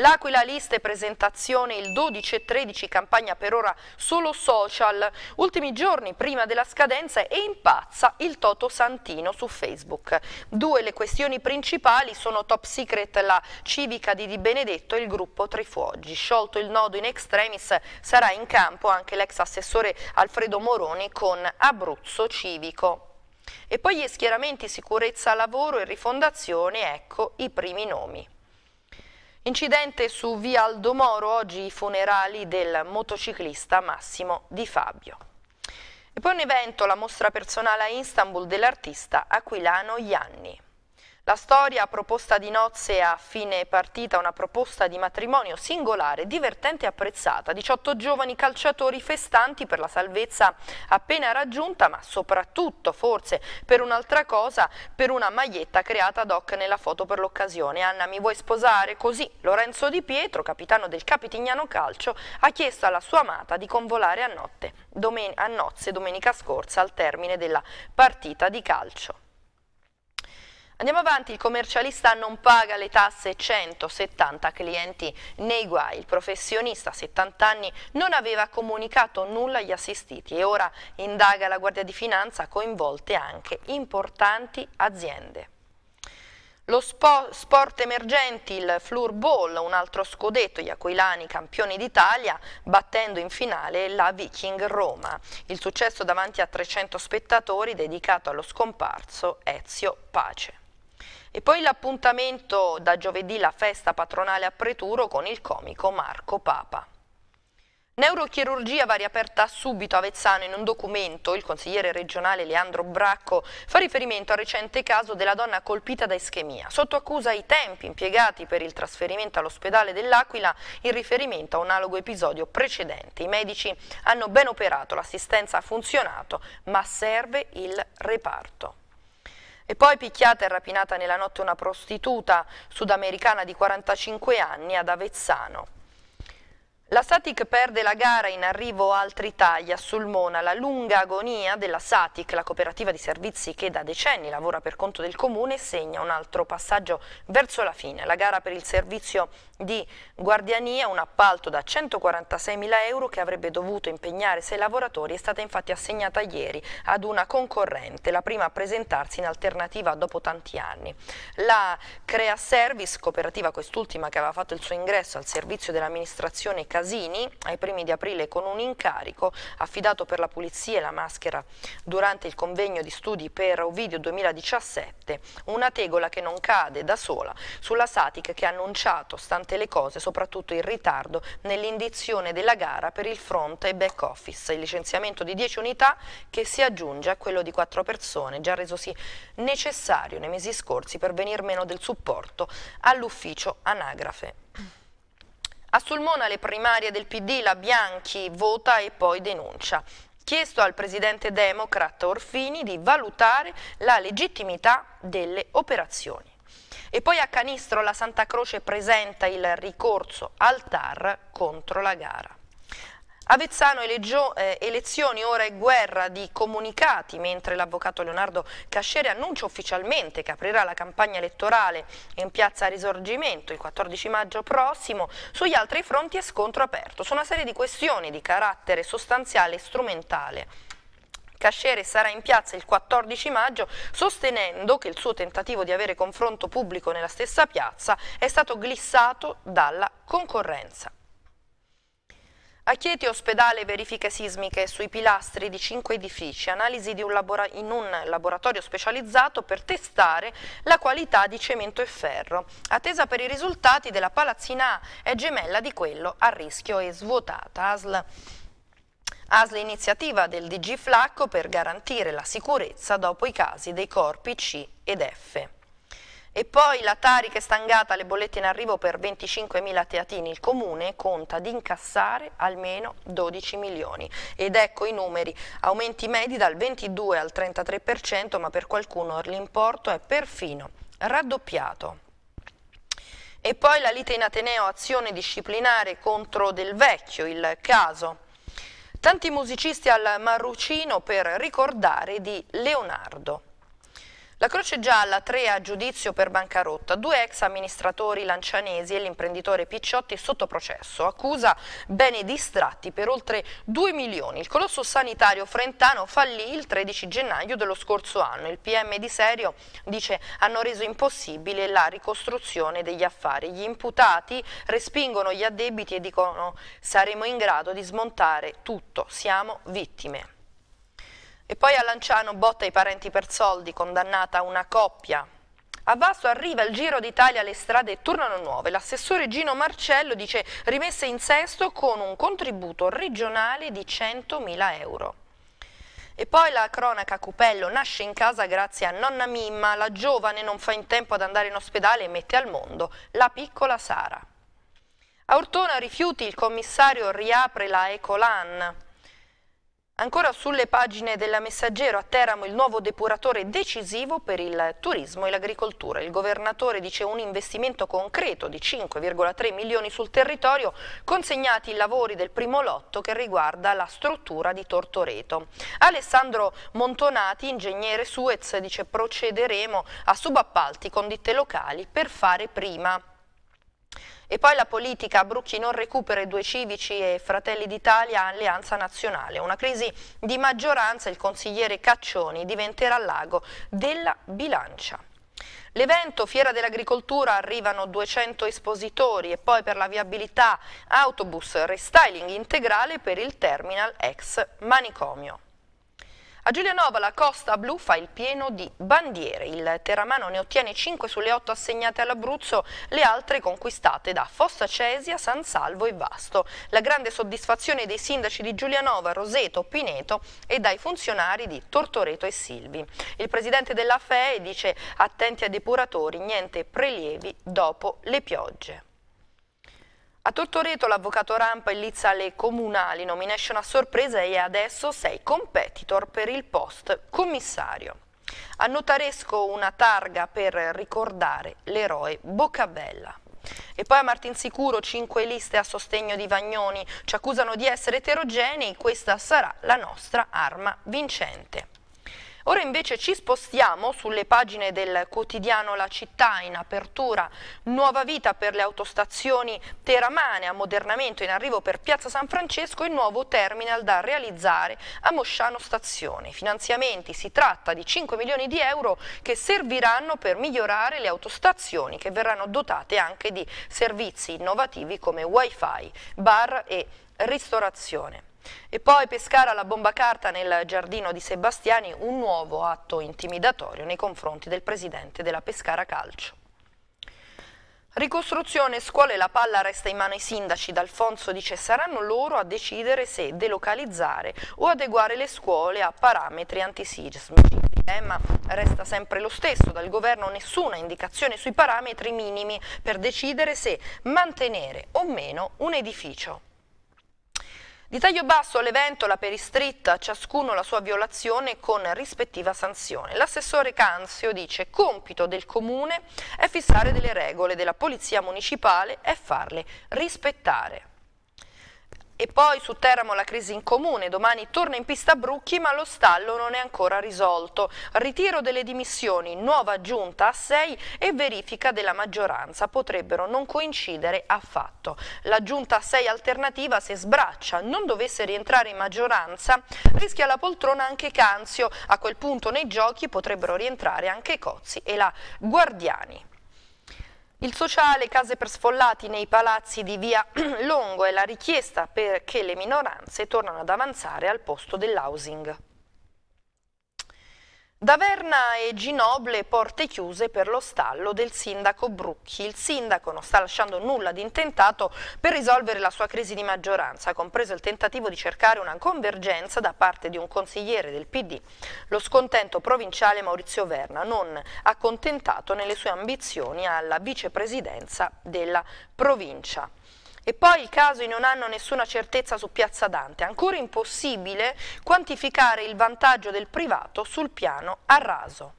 L'Aquila liste presentazione il 12 e 13, campagna per ora solo social. Ultimi giorni prima della scadenza e impazza il Toto Santino su Facebook. Due le questioni principali sono top secret la civica di Di Benedetto e il gruppo Trifuoggi. Sciolto il nodo in extremis sarà in campo anche l'ex assessore Alfredo Moroni con Abruzzo Civico. E poi gli schieramenti sicurezza lavoro e rifondazione, ecco i primi nomi. Incidente su via Aldomoro, oggi i funerali del motociclista Massimo Di Fabio. E poi un evento, la mostra personale a Istanbul dell'artista Aquilano Ianni. La storia proposta di nozze a fine partita, una proposta di matrimonio singolare, divertente e apprezzata. 18 giovani calciatori festanti per la salvezza appena raggiunta, ma soprattutto forse per un'altra cosa, per una maglietta creata ad hoc nella foto per l'occasione. Anna, mi vuoi sposare? Così Lorenzo Di Pietro, capitano del Capitignano Calcio, ha chiesto alla sua amata di convolare a, notte, domen a nozze domenica scorsa al termine della partita di calcio. Andiamo avanti, il commercialista non paga le tasse, 170 clienti nei guai. Il professionista, 70 anni, non aveva comunicato nulla agli assistiti e ora indaga la Guardia di Finanza, coinvolte anche importanti aziende. Lo spo sport emergenti, il floorball, un altro scudetto, gli aquilani campioni d'Italia, battendo in finale la Viking Roma. Il successo davanti a 300 spettatori dedicato allo scomparso Ezio Pace. E poi l'appuntamento da giovedì la festa patronale a Preturo con il comico Marco Papa. Neurochirurgia va riaperta subito a Vezzano in un documento. Il consigliere regionale Leandro Bracco fa riferimento al recente caso della donna colpita da ischemia. Sotto accusa i tempi impiegati per il trasferimento all'ospedale dell'Aquila in riferimento a un analogo episodio precedente. I medici hanno ben operato, l'assistenza ha funzionato, ma serve il reparto. E poi picchiata e rapinata nella notte una prostituta sudamericana di 45 anni ad Avezzano. La Satic perde la gara in arrivo al Tritalia sul Mona, la lunga agonia della Satic, la cooperativa di servizi che da decenni lavora per conto del comune, segna un altro passaggio verso la fine. La gara per il servizio di guardiania, un appalto da 146.000 euro che avrebbe dovuto impegnare sei lavoratori, è stata infatti assegnata ieri ad una concorrente, la prima a presentarsi in alternativa dopo tanti anni. La Crea Service, cooperativa quest'ultima che aveva fatto il suo ingresso al servizio dell'amministrazione Casini ai primi di aprile con un incarico affidato per la pulizia e la maschera durante il convegno di studi per Ovidio 2017, una tegola che non cade da sola sulla Satic che ha annunciato, stante le cose, soprattutto il ritardo nell'indizione della gara per il front e back office, il licenziamento di 10 unità che si aggiunge a quello di 4 persone, già resosi necessario nei mesi scorsi per venir meno del supporto all'ufficio anagrafe. A Sulmona le primarie del PD la Bianchi vota e poi denuncia. Chiesto al presidente democrat Orfini di valutare la legittimità delle operazioni. E poi a Canistro la Santa Croce presenta il ricorso al TAR contro la gara. Avezzano eleggio, eh, elezioni, ora è guerra di comunicati, mentre l'avvocato Leonardo Cascere annuncia ufficialmente che aprirà la campagna elettorale in piazza Risorgimento il 14 maggio prossimo. Sugli altri fronti è scontro aperto. Su una serie di questioni di carattere sostanziale e strumentale. Cascere sarà in piazza il 14 maggio sostenendo che il suo tentativo di avere confronto pubblico nella stessa piazza è stato glissato dalla concorrenza. A Chieti ospedale verifiche sismiche sui pilastri di cinque edifici, analisi di un in un laboratorio specializzato per testare la qualità di cemento e ferro. Attesa per i risultati della palazzina A è gemella di quello a rischio e svuotata. ASL. ASL iniziativa del DG Flacco per garantire la sicurezza dopo i casi dei corpi C ed F. E poi la Tari che è stangata, le bollette in arrivo per 25.000 teatini, il comune conta di incassare almeno 12 milioni. Ed ecco i numeri, aumenti medi dal 22 al 33%, ma per qualcuno l'importo è perfino raddoppiato. E poi la lite in Ateneo, azione disciplinare contro Del Vecchio, il caso. Tanti musicisti al Marrucino per ricordare di Leonardo. La Croce Gialla, tre a giudizio per bancarotta, due ex amministratori lancianesi e l'imprenditore Picciotti sotto processo, accusa bene distratti per oltre 2 milioni. Il colosso sanitario frentano fallì il 13 gennaio dello scorso anno. Il PM di Serio dice hanno reso impossibile la ricostruzione degli affari. Gli imputati respingono gli addebiti e dicono saremo in grado di smontare tutto, siamo vittime. E poi a Lanciano botta i parenti per soldi, condannata una coppia. A Vasto arriva il Giro d'Italia, le strade tornano nuove. L'assessore Gino Marcello dice rimesse in sesto con un contributo regionale di 100.000 euro. E poi la cronaca Cupello nasce in casa grazie a nonna Mimma, la giovane non fa in tempo ad andare in ospedale e mette al mondo la piccola Sara. A Ortona rifiuti, il commissario riapre la Ecolan. Ancora sulle pagine della Messaggero a Teramo il nuovo depuratore decisivo per il turismo e l'agricoltura. Il governatore dice un investimento concreto di 5,3 milioni sul territorio, consegnati i lavori del primo lotto che riguarda la struttura di Tortoreto. Alessandro Montonati, ingegnere Suez, dice procederemo a subappalti con ditte locali per fare prima. E poi la politica a Brucchi non recupera i due civici e Fratelli d'Italia Alleanza Nazionale. Una crisi di maggioranza, il consigliere Caccioni diventerà l'ago della bilancia. L'evento Fiera dell'Agricoltura arrivano 200 espositori e poi per la viabilità autobus restyling integrale per il terminal ex manicomio. A Giulianova la Costa Blu fa il pieno di bandiere. Il Teramano ne ottiene 5 sulle 8 assegnate all'Abruzzo, le altre conquistate da Fossa Cesia, San Salvo e Vasto. La grande soddisfazione dei sindaci di Giulianova, Roseto, Pineto e dai funzionari di Tortoreto e Silvi. Il presidente della FE dice attenti ai depuratori, niente prelievi dopo le piogge. A Tortoreto l'avvocato Rampa illizza le comunali, nomination a sorpresa e adesso sei competitor per il post commissario. A Notaresco una targa per ricordare l'eroe Boccabella. E poi a Martinsicuro cinque liste a sostegno di Vagnoni, ci accusano di essere eterogenei, questa sarà la nostra arma vincente. Ora invece ci spostiamo sulle pagine del quotidiano La Città in apertura, nuova vita per le autostazioni teramane, ammodernamento in arrivo per Piazza San Francesco e nuovo terminal da realizzare a Mosciano Stazione. Finanziamenti, si tratta di 5 milioni di euro che serviranno per migliorare le autostazioni che verranno dotate anche di servizi innovativi come wifi, bar e ristorazione. E poi Pescara la bomba carta nel giardino di Sebastiani, un nuovo atto intimidatorio nei confronti del presidente della Pescara Calcio. Ricostruzione, scuole la palla resta in mano ai sindaci d'Alfonso dice saranno loro a decidere se delocalizzare o adeguare le scuole a parametri antisismici. Il tema resta sempre lo stesso, dal governo nessuna indicazione sui parametri minimi per decidere se mantenere o meno un edificio. Di taglio basso all'evento la peristritta, ciascuno la sua violazione con rispettiva sanzione. L'assessore Canzio dice compito del comune è fissare delle regole della polizia municipale e farle rispettare. E poi su Teramo la crisi in comune, domani torna in pista Brucchi ma lo stallo non è ancora risolto. Ritiro delle dimissioni, nuova giunta a 6 e verifica della maggioranza potrebbero non coincidere affatto. La giunta a 6 alternativa se sbraccia, non dovesse rientrare in maggioranza, rischia la poltrona anche Canzio. A quel punto nei giochi potrebbero rientrare anche Cozzi e la Guardiani. Il sociale case per sfollati nei palazzi di via Longo è la richiesta perché le minoranze tornano ad avanzare al posto dell'housing. Daverna e Ginoble porte chiuse per lo stallo del sindaco Brucchi. Il sindaco non sta lasciando nulla di intentato per risolvere la sua crisi di maggioranza, compreso il tentativo di cercare una convergenza da parte di un consigliere del PD. Lo scontento provinciale Maurizio Verna non accontentato nelle sue ambizioni alla vicepresidenza della provincia. E poi i casi non hanno nessuna certezza su Piazza Dante, ancora impossibile quantificare il vantaggio del privato sul piano a raso.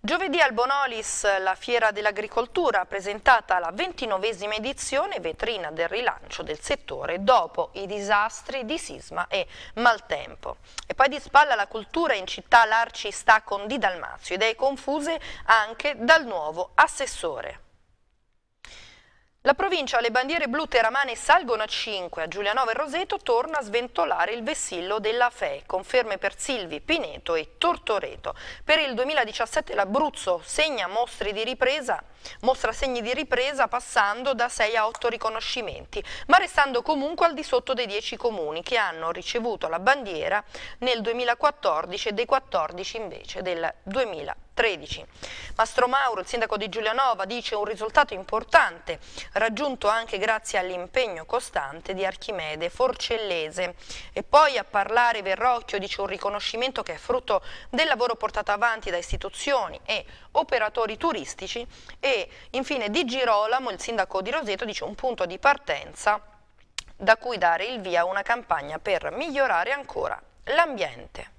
Giovedì al Bonolis la Fiera dell'Agricoltura presentata la ventinovesima edizione vetrina del rilancio del settore dopo i disastri di sisma e maltempo. E poi di spalla la cultura in città l'Arci sta con Di Dalmazio, idee confuse anche dal nuovo assessore. La provincia le bandiere blu teramane salgono a 5, a Giulianova e Roseto torna a sventolare il vessillo della FE, conferme per Silvi, Pineto e Tortoreto. Per il 2017 l'Abruzzo segna mostri di ripresa Mostra segni di ripresa passando da 6 a 8 riconoscimenti, ma restando comunque al di sotto dei 10 comuni che hanno ricevuto la bandiera nel 2014 e dei 14 invece del 2014. 13. Mastro Mauro, il sindaco di Giulianova, dice un risultato importante, raggiunto anche grazie all'impegno costante di Archimede Forcellese. E poi a parlare Verrocchio dice un riconoscimento che è frutto del lavoro portato avanti da istituzioni e operatori turistici e infine Di Girolamo, il sindaco di Roseto, dice un punto di partenza da cui dare il via a una campagna per migliorare ancora l'ambiente.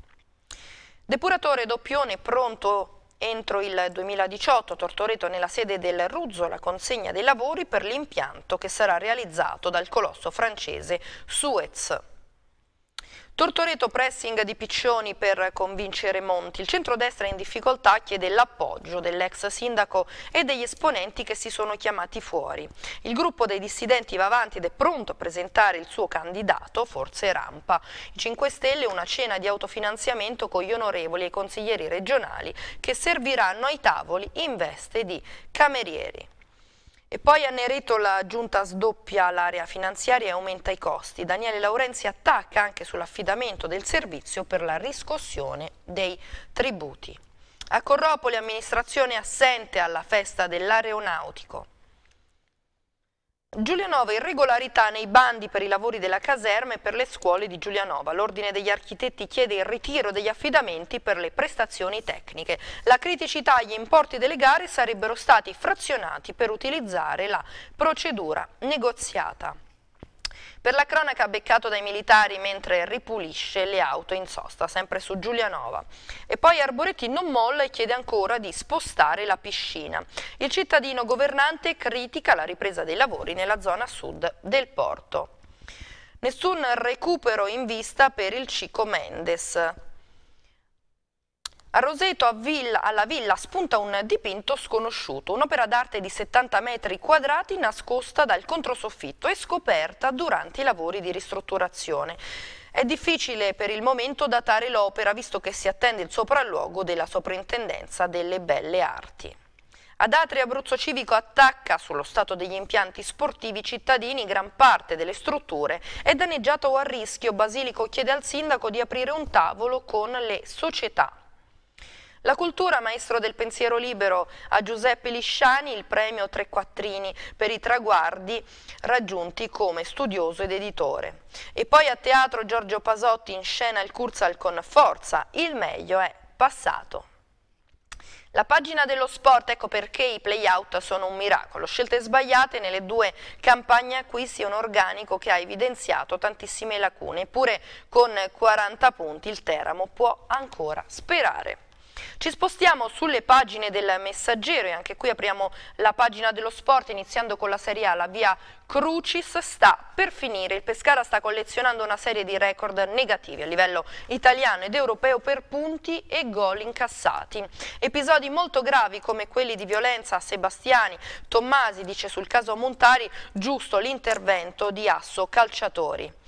Depuratore doppione pronto Entro il 2018 Tortoreto nella sede del Ruzzo la consegna dei lavori per l'impianto che sarà realizzato dal colosso francese Suez. Tortoreto pressing di Piccioni per convincere Monti. Il centrodestra in difficoltà chiede l'appoggio dell'ex sindaco e degli esponenti che si sono chiamati fuori. Il gruppo dei dissidenti va avanti ed è pronto a presentare il suo candidato, forse Rampa. I 5 Stelle una cena di autofinanziamento con gli onorevoli e i consiglieri regionali che serviranno ai tavoli in veste di camerieri. E poi a Nereto la giunta sdoppia l'area finanziaria e aumenta i costi. Daniele Laurenzi attacca anche sull'affidamento del servizio per la riscossione dei tributi. A Corropoli amministrazione assente alla festa dell'aeronautico. Giulianova irregolarità nei bandi per i lavori della caserma e per le scuole di Giulianova. L'Ordine degli Architetti chiede il ritiro degli affidamenti per le prestazioni tecniche. La criticità agli importi delle gare sarebbero stati frazionati per utilizzare la procedura negoziata. Per la cronaca beccato dai militari mentre ripulisce le auto in sosta, sempre su Giulianova. E poi Arboretti non molla e chiede ancora di spostare la piscina. Il cittadino governante critica la ripresa dei lavori nella zona sud del porto. Nessun recupero in vista per il Cico Mendes. A Roseto a Villa, alla villa spunta un dipinto sconosciuto, un'opera d'arte di 70 metri quadrati nascosta dal controsoffitto e scoperta durante i lavori di ristrutturazione. È difficile per il momento datare l'opera visto che si attende il sopralluogo della Soprintendenza delle Belle Arti. Ad Atri Abruzzo Civico attacca sullo stato degli impianti sportivi cittadini gran parte delle strutture. È danneggiata o a rischio. Basilico chiede al sindaco di aprire un tavolo con le società la cultura, maestro del pensiero libero, a Giuseppe Lisciani il premio Tre Quattrini per i traguardi raggiunti come studioso ed editore. E poi a teatro Giorgio Pasotti in scena il Curzal con Forza, il meglio è passato. La pagina dello sport, ecco perché i playout sono un miracolo. Scelte sbagliate nelle due campagne acquisti un organico che ha evidenziato tantissime lacune. Eppure con 40 punti il Teramo può ancora sperare. Ci spostiamo sulle pagine del Messaggero e anche qui apriamo la pagina dello sport iniziando con la Serie A, la via Crucis sta per finire. Il Pescara sta collezionando una serie di record negativi a livello italiano ed europeo per punti e gol incassati. Episodi molto gravi come quelli di violenza a Sebastiani. Tommasi dice sul caso Montari giusto l'intervento di Asso Calciatori.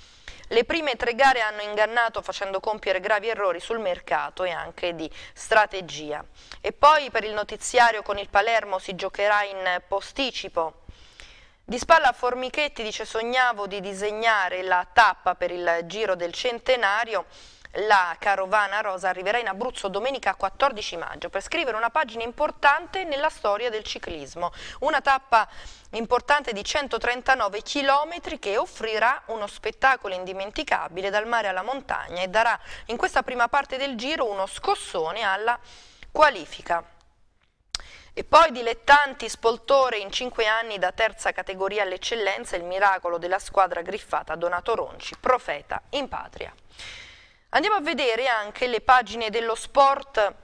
Le prime tre gare hanno ingannato facendo compiere gravi errori sul mercato e anche di strategia. E poi per il notiziario con il Palermo si giocherà in posticipo. Di spalla a Formichetti dice sognavo di disegnare la tappa per il giro del centenario la carovana rosa arriverà in Abruzzo domenica 14 maggio per scrivere una pagina importante nella storia del ciclismo. Una tappa importante di 139 chilometri che offrirà uno spettacolo indimenticabile dal mare alla montagna e darà in questa prima parte del giro uno scossone alla qualifica. E poi dilettanti, spoltore in cinque anni da terza categoria all'eccellenza, il miracolo della squadra griffata Donato Ronci, profeta in patria. Andiamo a vedere anche le pagine dello sport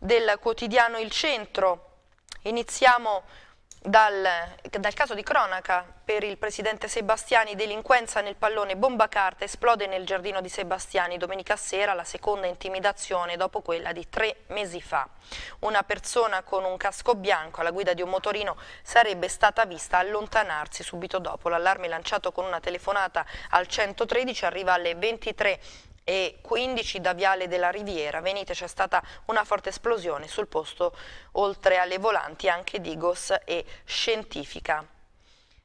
del quotidiano Il Centro. Iniziamo dal, dal, caso di cronaca per il presidente Sebastiani, delinquenza nel pallone bomba carta esplode nel giardino di Sebastiani domenica sera, la seconda intimidazione dopo quella di tre mesi fa. Una persona con un casco bianco alla guida di un motorino sarebbe stata vista allontanarsi subito dopo. L'allarme lanciato con una telefonata al 113 arriva alle 23 e 15 da Viale della Riviera. Venite, c'è stata una forte esplosione sul posto, oltre alle volanti anche Digos e Scientifica.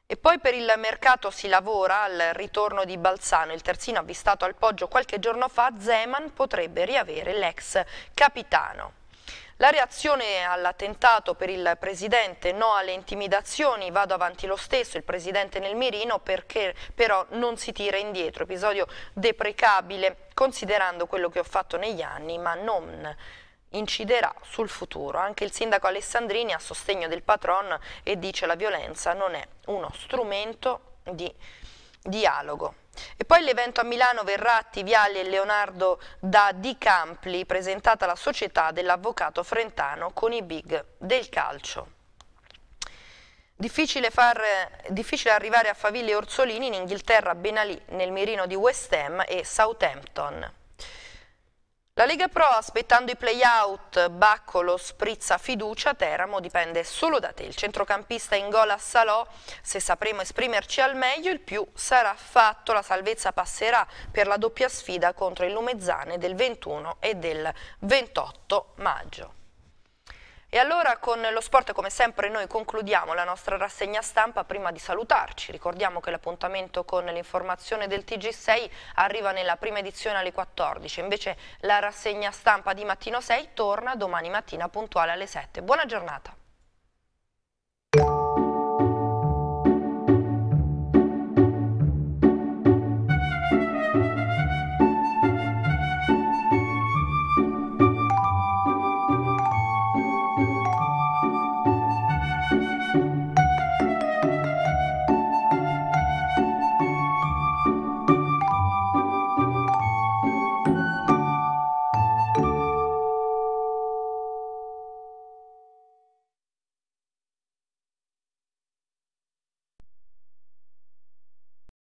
E poi per il mercato si lavora al ritorno di Balzano, il terzino avvistato al Poggio qualche giorno fa, Zeman potrebbe riavere l'ex capitano. La reazione all'attentato per il Presidente, no alle intimidazioni, vado avanti lo stesso, il Presidente nel mirino perché però non si tira indietro, episodio deprecabile considerando quello che ho fatto negli anni ma non inciderà sul futuro. Anche il sindaco Alessandrini a sostegno del patron e dice la violenza non è uno strumento di dialogo. E poi l'evento a Milano verrà a Tiviali e Leonardo da Di Campli, presentata alla società dell'avvocato Frentano con i big del calcio. Difficile, far, difficile, arrivare a Faville e Orsolini in Inghilterra, Benalì nel mirino di West Ham e Southampton. La Lega Pro aspettando i play-out, Baccolo sprizza fiducia, Teramo dipende solo da te. Il centrocampista in gol a Salò, se sapremo esprimerci al meglio il più sarà fatto, la salvezza passerà per la doppia sfida contro il Lumezzane del 21 e del 28 maggio. E allora con lo sport come sempre noi concludiamo la nostra rassegna stampa prima di salutarci. Ricordiamo che l'appuntamento con l'informazione del TG6 arriva nella prima edizione alle 14, invece la rassegna stampa di mattino 6 torna domani mattina puntuale alle 7. Buona giornata.